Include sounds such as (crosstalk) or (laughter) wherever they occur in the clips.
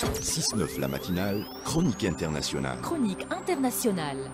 6-9 la matinale, chronique internationale. Chronique internationale.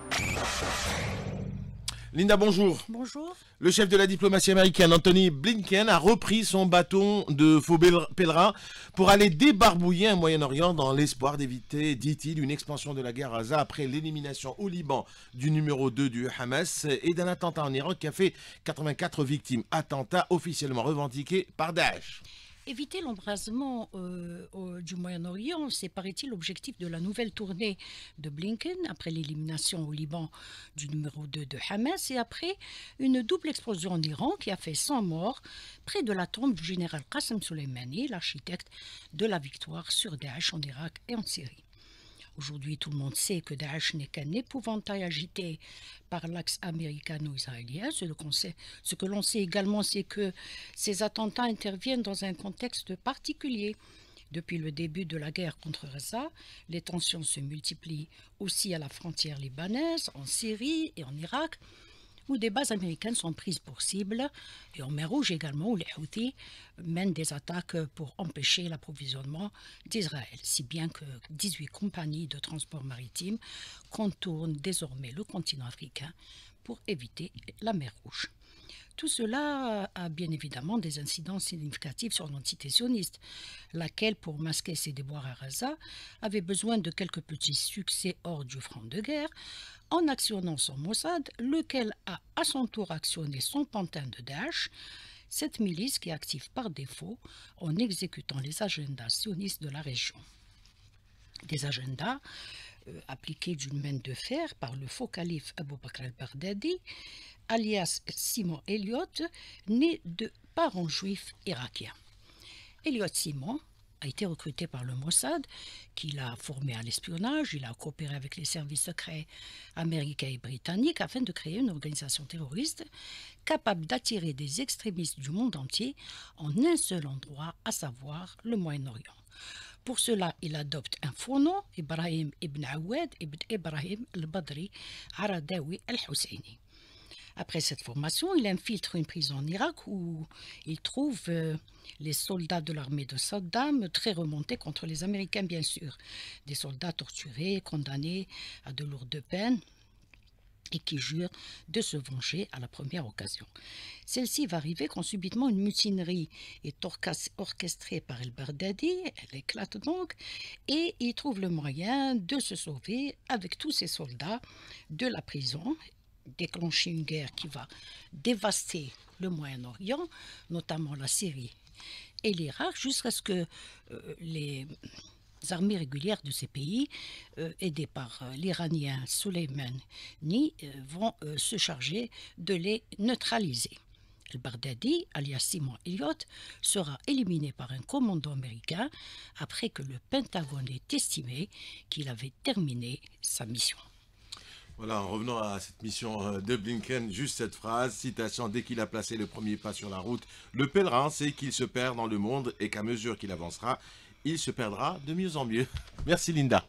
Linda, bonjour. Bonjour. Le chef de la diplomatie américaine, Anthony Blinken, a repris son bâton de faux pèlerin pour aller débarbouiller un Moyen-Orient dans l'espoir d'éviter, dit-il, une expansion de la guerre à Gaza après l'élimination au Liban du numéro 2 du Hamas et d'un attentat en Irak qui a fait 84 victimes. Attentat officiellement revendiqué par Daesh. Éviter l'embrasement euh, du Moyen-Orient, c'est paraît-il l'objectif de la nouvelle tournée de Blinken après l'élimination au Liban du numéro 2 de Hamas et après une double explosion en Iran qui a fait 100 morts près de la tombe du général Qassem Soleimani, l'architecte de la victoire sur Daesh en Irak et en Syrie. Aujourd'hui, tout le monde sait que Daesh n'est qu'un épouvantail agité par l'axe américano-israélien. Ce que l'on sait également, c'est que ces attentats interviennent dans un contexte particulier. Depuis le début de la guerre contre Gaza, les tensions se multiplient aussi à la frontière libanaise, en Syrie et en Irak où des bases américaines sont prises pour cible, et en mer Rouge également, où les Houthis mènent des attaques pour empêcher l'approvisionnement d'Israël, si bien que 18 compagnies de transport maritime contournent désormais le continent africain pour éviter la mer Rouge. Tout cela a bien évidemment des incidences significatives sur l'entité sioniste, laquelle, pour masquer ses déboires à Raza, avait besoin de quelques petits succès hors du front de guerre, en actionnant son Mossad, lequel a à son tour actionné son pantin de Daesh, cette milice qui active par défaut en exécutant les agendas sionistes de la région. Des agendas euh, appliqués d'une main de fer par le faux calife Abou Bakr al-Baghdadi, alias Simon Elliott, né de parents juifs irakiens. Elliott Simon a été recruté par le Mossad, qui l'a formé à l'espionnage, il a coopéré avec les services secrets américains et britanniques afin de créer une organisation terroriste capable d'attirer des extrémistes du monde entier en un seul endroit, à savoir le Moyen-Orient. Pour cela, il adopte un faux nom, Ibrahim ibn Awad ibn Ibrahim al-Badri Aradawi al-Husseini. Après cette formation, il infiltre une prison en Irak où il trouve euh, les soldats de l'armée de Saddam très remontés contre les Américains, bien sûr. Des soldats torturés, condamnés à de lourdes peines et qui jurent de se venger à la première occasion. Celle-ci va arriver quand subitement une mutinerie est orchestrée par El Bardadi, elle éclate donc, et il trouve le moyen de se sauver avec tous ses soldats de la prison déclencher une guerre qui va dévaster le Moyen-Orient, notamment la Syrie et l'Irak, jusqu'à ce que euh, les armées régulières de ces pays, euh, aidées par euh, l'Iranien Soleimani, vont se charger de les neutraliser. el bardadi alias Simon Elliott, sera éliminé par un commando américain après que le Pentagone ait estimé qu'il avait terminé sa mission. Voilà, en revenant à cette mission euh, de Blinken, juste cette phrase, citation, dès qu'il a placé le premier pas sur la route, le pèlerin sait qu'il se perd dans le monde et qu'à mesure qu'il avancera, il se perdra de mieux en mieux. (laughs) Merci Linda.